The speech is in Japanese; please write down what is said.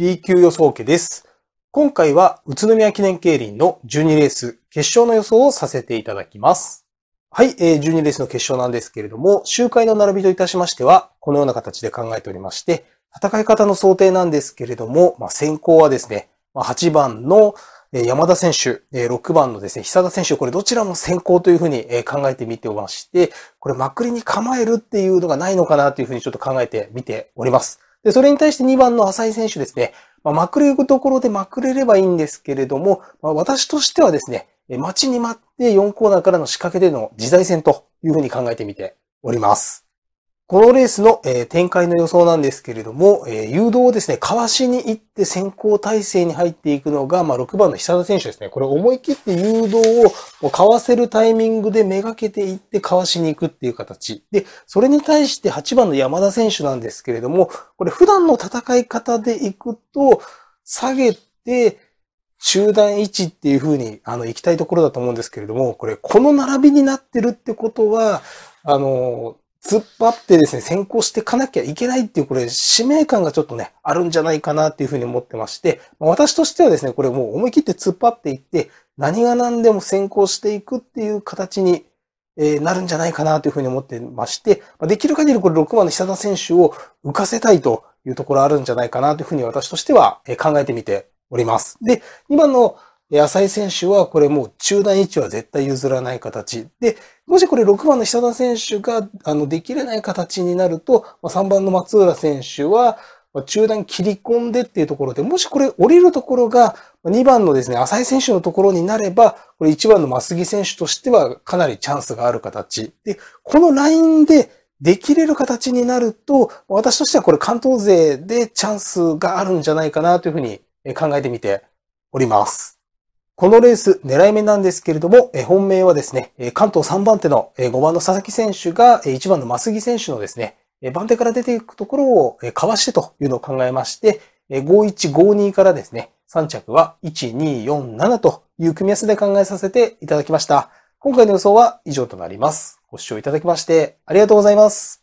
B 級予想家です。今回は宇都宮記念競輪の12レース決勝の予想をさせていただきます。はい、えー、12レースの決勝なんですけれども、周回の並びといたしましては、このような形で考えておりまして、戦い方の想定なんですけれども、まあ、先行はですね、8番の山田選手、6番のですね、久田選手、これどちらも先行というふうに考えてみておまして、これまくりに構えるっていうのがないのかなというふうにちょっと考えてみております。で、それに対して2番の浅井選手ですね、まあ、まくれるところでまくれればいいんですけれども、まあ、私としてはですね、待ちに待って4コーナーからの仕掛けでの自在戦というふうに考えてみております。このレースの、え展開の予想なんですけれども、え誘導をですね、かわしに行って先行体制に入っていくのが、まあ、6番の久田選手ですね。これ思い切って誘導をかわせるタイミングでめがけていってかわしに行くっていう形。で、それに対して8番の山田選手なんですけれども、これ普段の戦い方で行くと、下げて、中段位置っていう風に、あの、行きたいところだと思うんですけれども、これ、この並びになってるってことは、あの、突っ張ってですね、先行していかなきゃいけないっていう、これ、使命感がちょっとね、あるんじゃないかなっていうふうに思ってまして、私としてはですね、これもう思い切って突っ張っていって、何が何でも先行していくっていう形に、えなるんじゃないかなというふうに思ってまして、できる限りこれ6番の久田選手を浮かせたいというところあるんじゃないかなというふうに私としては考えてみております。で、今ので、浅井選手はこれもう中段位置は絶対譲らない形。で、もしこれ6番の久田選手が、あの、できれない形になると、ま3番の松浦選手は、中段切り込んでっていうところで、もしこれ降りるところが2番のですね、浅井選手のところになれば、これ1番の増木選手としてはかなりチャンスがある形。で、このラインでできれる形になると、私としてはこれ関東勢でチャンスがあるんじゃないかなというふうに考えてみております。このレース狙い目なんですけれども、え本命はですね、え関東3番手のえ5番の佐々木選手がえ1番の増木選手のですね、え番手から出ていくところをえかわしてというのを考えまして、え5152からですね、3着は1247という組み合わせで考えさせていただきました。今回の予想は以上となります。ご視聴いただきましてありがとうございます。